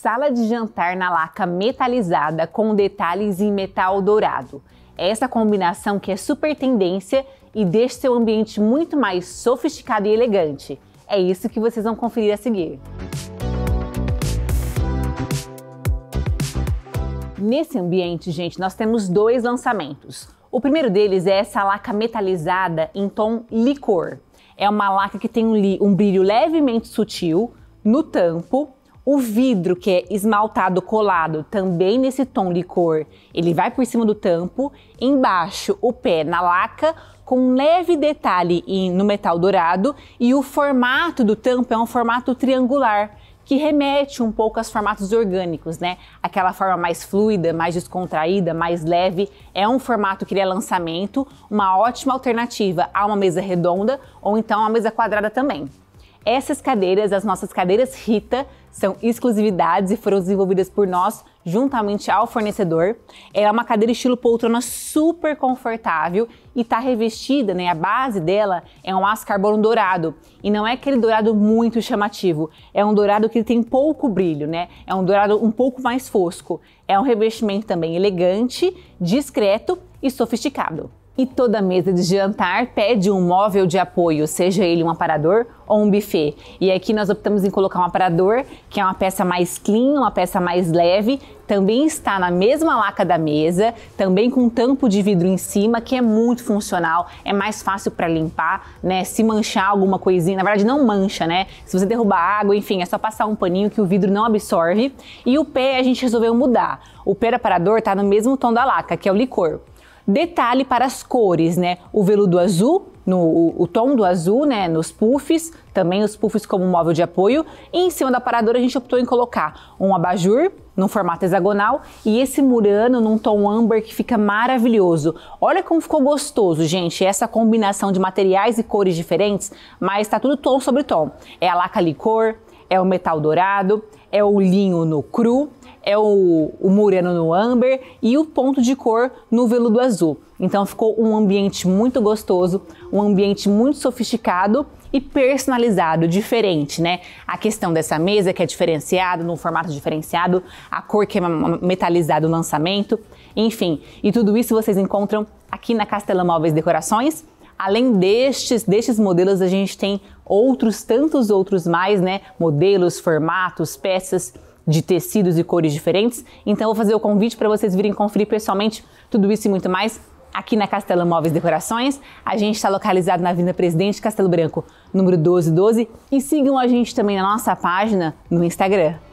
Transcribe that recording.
sala de jantar na laca metalizada com detalhes em metal dourado. É essa combinação que é super tendência e deixa seu ambiente muito mais sofisticado e elegante. É isso que vocês vão conferir a seguir. Nesse ambiente, gente, nós temos dois lançamentos. O primeiro deles é essa laca metalizada em tom licor. É uma laca que tem um, um brilho levemente sutil no tampo o vidro que é esmaltado colado também nesse tom licor, ele vai por cima do tampo, embaixo o pé na laca com um leve detalhe no metal dourado e o formato do tampo é um formato triangular que remete um pouco aos formatos orgânicos, né? Aquela forma mais fluida, mais descontraída, mais leve, é um formato que ele é lançamento, uma ótima alternativa a uma mesa redonda ou então a mesa quadrada também. Essas cadeiras, as nossas cadeiras Rita, são exclusividades e foram desenvolvidas por nós juntamente ao fornecedor. é uma cadeira estilo poltrona super confortável e está revestida, né? A base dela é um aço carbono dourado e não é aquele dourado muito chamativo. É um dourado que tem pouco brilho, né? É um dourado um pouco mais fosco. É um revestimento também elegante, discreto e sofisticado. E toda mesa de jantar pede um móvel de apoio, seja ele um aparador ou um buffet. E aqui nós optamos em colocar um aparador, que é uma peça mais clean, uma peça mais leve, também está na mesma laca da mesa, também com um tampo de vidro em cima, que é muito funcional, é mais fácil para limpar, né? Se manchar alguma coisinha, na verdade não mancha, né? Se você derrubar água, enfim, é só passar um paninho que o vidro não absorve. E o pé a gente resolveu mudar. O pé aparador está no mesmo tom da laca, que é o licor. Detalhe para as cores, né? O veludo azul, no, o, o, tom do azul, né? Nos puffs, também os puffs como móvel de apoio. E em cima da paradora a gente optou em colocar um abajur num formato hexagonal e esse murano num tom âmbar que fica maravilhoso. Olha como ficou gostoso, gente, essa combinação de materiais e cores diferentes, mas tá tudo tom sobre tom. É a laca licor, é o metal dourado, é o linho no cru, é o, o moreno no amber e o ponto de cor no veludo azul. Então ficou um ambiente muito gostoso, um ambiente muito sofisticado e personalizado, diferente, né? A questão dessa mesa que é diferenciada, num formato diferenciado, a cor que é metalizada no lançamento, enfim. E tudo isso vocês encontram aqui na Castela Móveis Decorações. Além destes, destes modelos, a gente tem outros, tantos outros mais, né? Modelos, formatos, peças de tecidos e cores diferentes. Então, vou fazer o convite para vocês virem conferir pessoalmente tudo isso e muito mais aqui na Castelo Móveis Decorações. A gente está localizado na Avenida Presidente Castelo Branco, número 1212. E sigam a gente também na nossa página no Instagram.